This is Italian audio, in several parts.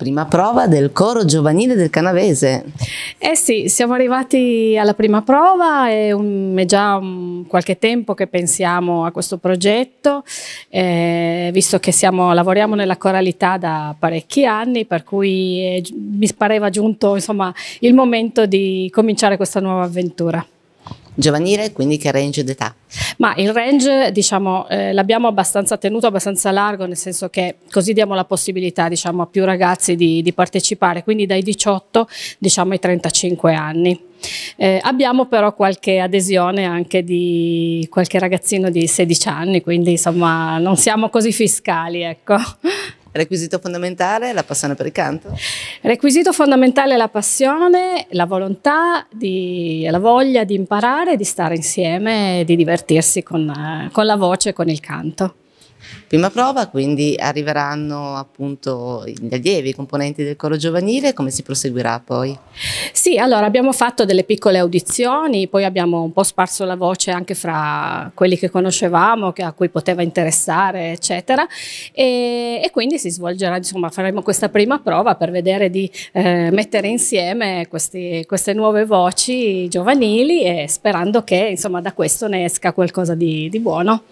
prima prova del coro giovanile del Canavese. Eh sì, siamo arrivati alla prima prova, è, un, è già un, qualche tempo che pensiamo a questo progetto, eh, visto che siamo, lavoriamo nella coralità da parecchi anni, per cui eh, mi pareva giunto insomma, il momento di cominciare questa nuova avventura. Giovanile, quindi che range d'età? Ma il range diciamo, eh, l'abbiamo abbastanza tenuto abbastanza largo, nel senso che così diamo la possibilità diciamo, a più ragazzi di, di partecipare, quindi dai 18 diciamo, ai 35 anni. Eh, abbiamo però qualche adesione anche di qualche ragazzino di 16 anni, quindi insomma non siamo così fiscali. Ecco. Requisito fondamentale è la passione per il canto? Requisito fondamentale è la passione, la volontà, di, la voglia di imparare, di stare insieme, di divertirsi con, con la voce e con il canto prima prova, quindi arriveranno appunto gli allievi, i componenti del coro giovanile, come si proseguirà poi? Sì, allora abbiamo fatto delle piccole audizioni, poi abbiamo un po' sparso la voce anche fra quelli che conoscevamo, che a cui poteva interessare, eccetera, e, e, quindi si svolgerà, insomma, faremo questa prima prova per vedere di eh, mettere insieme questi, queste nuove voci giovanili e sperando che insomma da questo ne esca qualcosa di, di buono.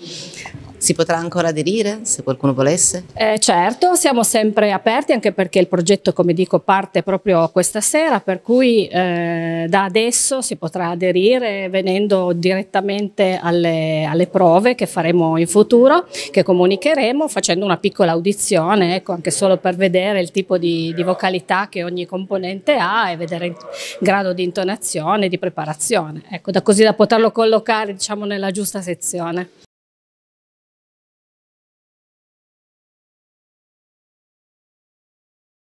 Si potrà ancora aderire se qualcuno volesse? Eh, certo, siamo sempre aperti anche perché il progetto, come dico, parte proprio questa sera, per cui eh, da adesso si potrà aderire venendo direttamente alle, alle, prove che faremo in futuro, che comunicheremo facendo una piccola audizione, ecco, anche solo per vedere il tipo di, di vocalità che ogni componente ha e vedere il grado di intonazione, e di preparazione, ecco, da così da poterlo collocare diciamo, nella giusta sezione.